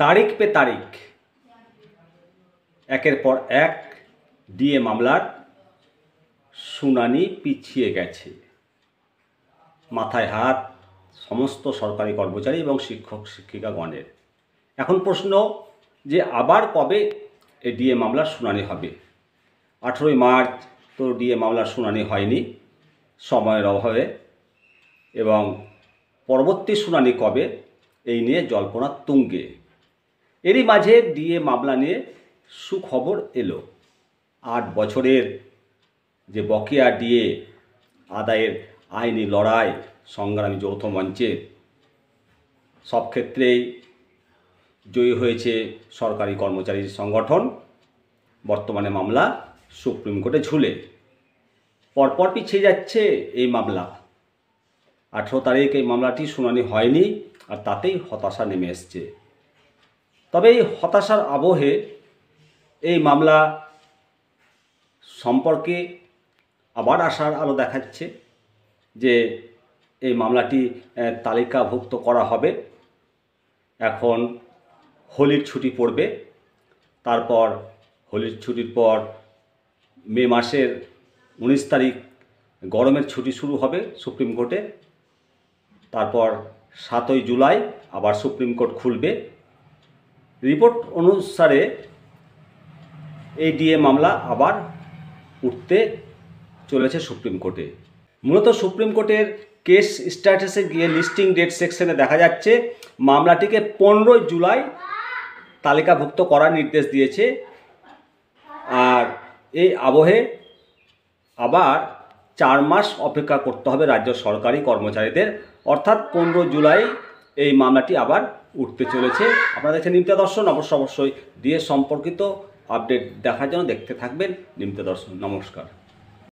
তারিখ পে তারিখ একের পর এক ডিএ মামলার শুনানি পিছিয়ে গেছে মাথায় হাত সমস্ত সরকারি কর্মচারী এবং শিক্ষক শিক্ষিকাগণের এখন প্রশ্ন যে আবার কবে এই ডিএ মামলার শুনানি হবে আঠেরোই মার্চ তো ডিএ মামলার শুনানি হয়নি সময়ের অভাবে এবং পরবর্তী শুনানি কবে এই নিয়ে জল্পনা তুঙ্গে এরই মাঝে ডিএ মামলা নিয়ে সুখবর এলো আট বছরের যে বকেয়া ডিএ আদায়ের আইনি লড়াই সংগ্রামী যৌথ মঞ্চের সব ক্ষেত্রেই জয়ী হয়েছে সরকারি কর্মচারীর সংগঠন বর্তমানে মামলা সুপ্রিম কোর্টে ঝুলে পরপর পিছিয়ে যাচ্ছে এই মামলা আঠেরো তারিখ এই মামলাটি শুনানি হয়নি আর তাতেই হতাশা নেমে এসছে তবে এই হতাশার আবহে এই মামলা সম্পর্কে আবার আসার আলো দেখাচ্ছে যে এই মামলাটি তালিকাভুক্ত করা হবে এখন হোলির ছুটি পড়বে তারপর হোলির ছুটির পর মে মাসের উনিশ তারিখ গরমের ছুটি শুরু হবে সুপ্রিম কোর্টে তারপর সাতই জুলাই আবার সুপ্রিম কোর্ট খুলবে রিপোর্ট অনুসারে এই ডিএ মামলা আবার উঠতে চলেছে সুপ্রিম কোর্টে মূলত সুপ্রিম কোর্টের কেস স্ট্যাটাসে গিয়ে লিস্টিং ডেট সেকশনে দেখা যাচ্ছে মামলাটিকে পনেরোই জুলাই তালিকাভুক্ত করার নির্দেশ দিয়েছে আর এই আবহে আবার চার মাস অপেক্ষা করতে হবে রাজ্য সরকারি কর্মচারীদের অর্থাৎ পনেরো জুলাই এই মামলাটি আবার উঠতে চলেছে আপনারা দেখছেন নিমতা দর্শন অবশ্য অবশ্যই দিয়ে সম্পর্কিত আপডেট দেখার জন্য দেখতে থাকবেন নিমতা দর্শন নমস্কার